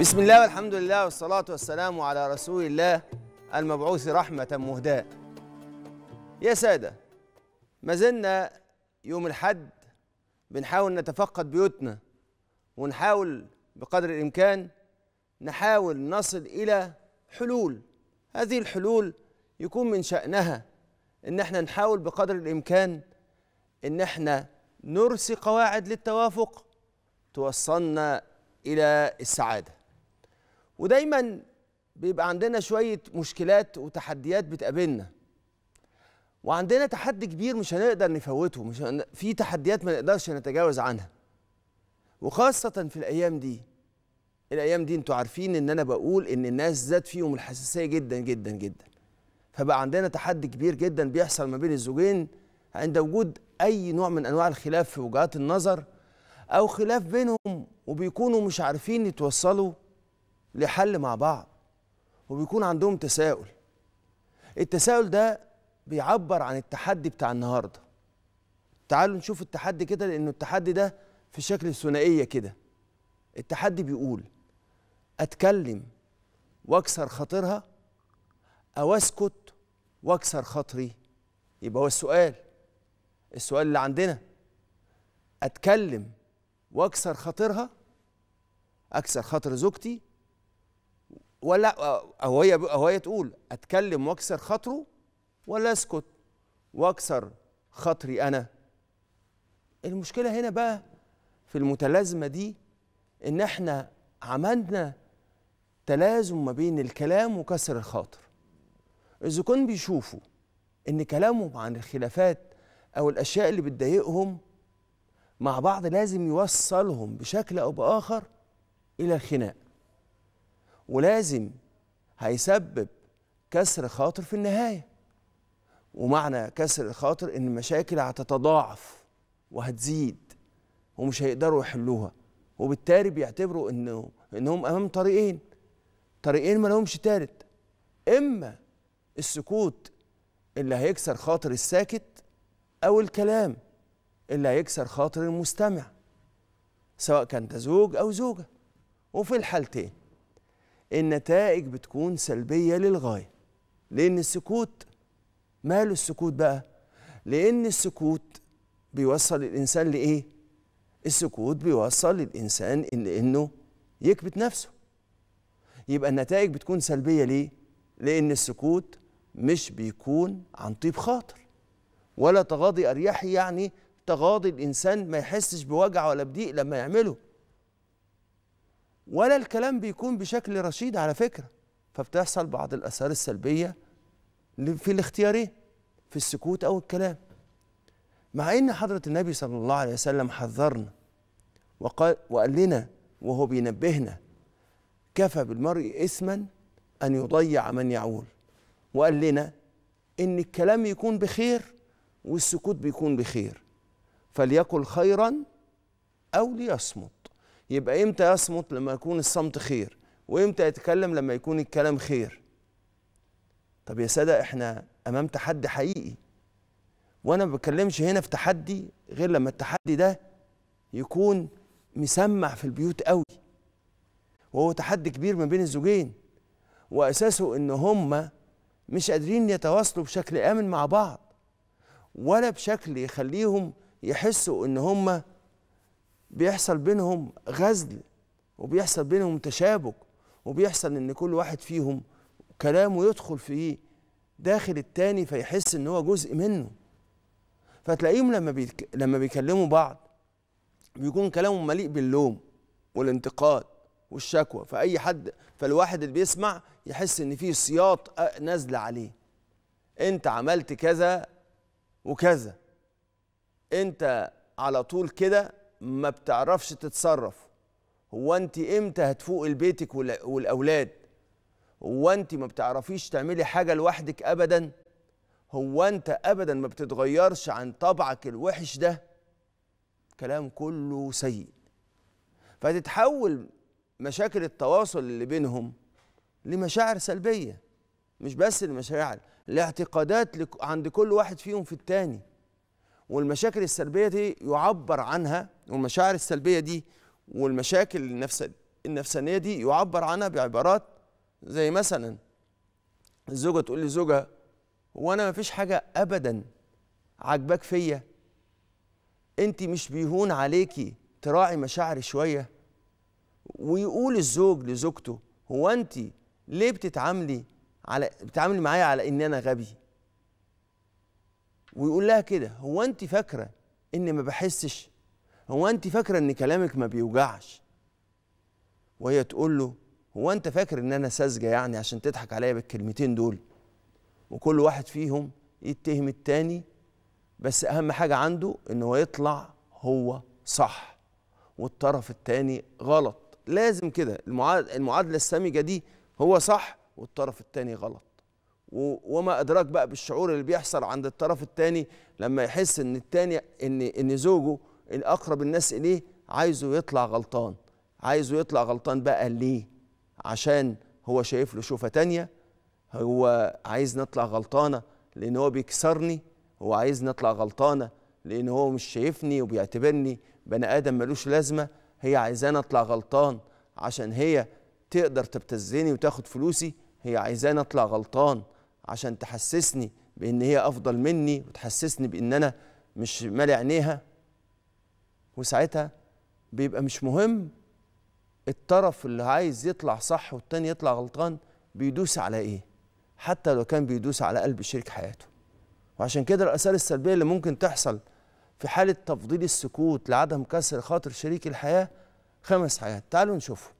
بسم الله والحمد لله والصلاة والسلام على رسول الله المبعوث رحمة مهداة يا سادة ما زلنا يوم الحد بنحاول نتفقد بيوتنا ونحاول بقدر الإمكان نحاول نصل إلى حلول هذه الحلول يكون من شأنها إن احنا نحاول بقدر الإمكان إن احنا نرسي قواعد للتوافق توصلنا إلى السعادة ودايما بيبقى عندنا شويه مشكلات وتحديات بتقابلنا وعندنا تحدي كبير مش هنقدر نفوته مش هن... في تحديات ما نقدرش نتجاوز عنها وخاصه في الايام دي الايام دي انتوا عارفين ان انا بقول ان الناس زاد فيهم الحساسيه جدا جدا جدا فبقى عندنا تحدي كبير جدا بيحصل ما بين الزوجين عند وجود اي نوع من انواع الخلاف في وجهات النظر او خلاف بينهم وبيكونوا مش عارفين يتوصلوا لحل مع بعض وبيكون عندهم تساؤل التساؤل ده بيعبر عن التحدي بتاع النهارده تعالوا نشوف التحدي كده لانه التحدي ده في شكل ثنائيه كده التحدي بيقول اتكلم واكسر خاطرها او اسكت واكسر خاطري يبقى هو السؤال السؤال اللي عندنا اتكلم واكسر خاطرها اكسر خاطر زوجتي ولا أهو هي أهو هي تقول أتكلم وأكسر خاطره ولا أسكت وأكسر خاطري أنا المشكلة هنا بقى في المتلازمة دي إن إحنا عملنا تلازم ما بين الكلام وكسر الخاطر إذا كان بيشوفوا إن كلامهم عن الخلافات أو الأشياء اللي بتضايقهم مع بعض لازم يوصلهم بشكل أو بآخر إلى الخناق ولازم هيسبب كسر خاطر في النهايه ومعنى كسر الخاطر ان المشاكل هتتضاعف وهتزيد ومش هيقدروا يحلوها وبالتالي بيعتبروا انه انهم امام طريقين طريقين ما لهمش تالت اما السكوت اللي هيكسر خاطر الساكت او الكلام اللي هيكسر خاطر المستمع سواء كان ده زوج او زوجه وفي الحالتين النتائج بتكون سلبية للغاية لأن السكوت ماله السكوت بقى لأن السكوت بيوصل الإنسان لإيه السكوت بيوصل الإنسان إن إنه يكبت نفسه يبقى النتائج بتكون سلبية ليه لأن السكوت مش بيكون عن طيب خاطر ولا تغاضي أريحي يعني تغاضي الإنسان ما يحسش بوجع ولا بضيق لما يعمله ولا الكلام بيكون بشكل رشيد على فكرة فبتحصل بعض الأثار السلبية في الاختيارين في السكوت أو الكلام مع أن حضرة النبي صلى الله عليه وسلم حذرنا وقال, وقال لنا وهو بينبهنا كفى بالمرء إثما أن يضيع من يعول وقال لنا إن الكلام يكون بخير والسكوت بيكون بخير فليقل خيرا أو ليصمت يبقى امتى يصمت لما يكون الصمت خير وامتى يتكلم لما يكون الكلام خير طب يا ساده احنا امام تحدي حقيقي وانا ما بتكلمش هنا في تحدي غير لما التحدي ده يكون مسمع في البيوت قوي وهو تحدي كبير ما بين الزوجين واساسه ان هما مش قادرين يتواصلوا بشكل امن مع بعض ولا بشكل يخليهم يحسوا ان هما بيحصل بينهم غزل وبيحصل بينهم تشابك وبيحصل ان كل واحد فيهم كلامه يدخل في داخل التاني فيحس ان هو جزء منه فتلاقيهم لما بيك... لما بيكلموا بعض بيكون كلامهم مليء باللوم والانتقاد والشكوى فاي حد فالواحد اللي بيسمع يحس ان في سياط نازله عليه انت عملت كذا وكذا انت على طول كده ما بتعرفش تتصرف هو انت امتى هتفوقي لبيتك والاولاد هو انت ما بتعرفيش تعملي حاجه لوحدك ابدا هو انت ابدا ما بتتغيرش عن طبعك الوحش ده كلام كله سيء فتتحول مشاكل التواصل اللي بينهم لمشاعر سلبيه مش بس المشاعر الاعتقادات عند كل واحد فيهم في التاني والمشاكل السلبية دي يعبر عنها والمشاعر السلبية دي والمشاكل النفس النفسانية دي يعبر عنها بعبارات زي مثلا الزوجة تقول لزوجها هو أنا مفيش حاجة أبدا عاجباك فيا أنت مش بيهون عليكي تراعي مشاعري شوية ويقول الزوج لزوجته هو أنت ليه بتتعاملي على بتتعاملي معايا على إن أنا غبي ويقول لها كده هو انت فاكره اني ما بحسش هو انت فاكره ان كلامك ما بيوجعش وهي تقول له هو انت فاكر ان انا ساذجه يعني عشان تضحك عليا بالكلمتين دول وكل واحد فيهم يتهم التاني بس اهم حاجه عنده ان هو يطلع هو صح والطرف التاني غلط لازم كده المعادله السامجه دي هو صح والطرف التاني غلط وما ادراك بقى بالشعور اللي بيحصل عند الطرف الثاني لما يحس ان الثاني ان ان زوجه ان اقرب الناس اليه عايزه يطلع غلطان عايزه يطلع غلطان بقى ليه عشان هو شايف له شوفه تانية هو عايز نطلع غلطانه لان هو بيكسرني هو عايز نطلع غلطانه لان هو مش شايفني وبيعتبرني بني ادم ملوش لازمه هي عايزاني اطلع غلطان عشان هي تقدر تبتزني وتاخد فلوسي هي عايزاني اطلع غلطان عشان تحسسني بان هي افضل مني وتحسسني بان انا مش مالي عينيها وساعتها بيبقى مش مهم الطرف اللي عايز يطلع صح والتاني يطلع غلطان بيدوس على ايه حتى لو كان بيدوس على قلب شريك حياته وعشان كده الاثار السلبيه اللي ممكن تحصل في حاله تفضيل السكوت لعدم كسر خاطر شريك الحياه خمس حاجات تعالوا نشوفهم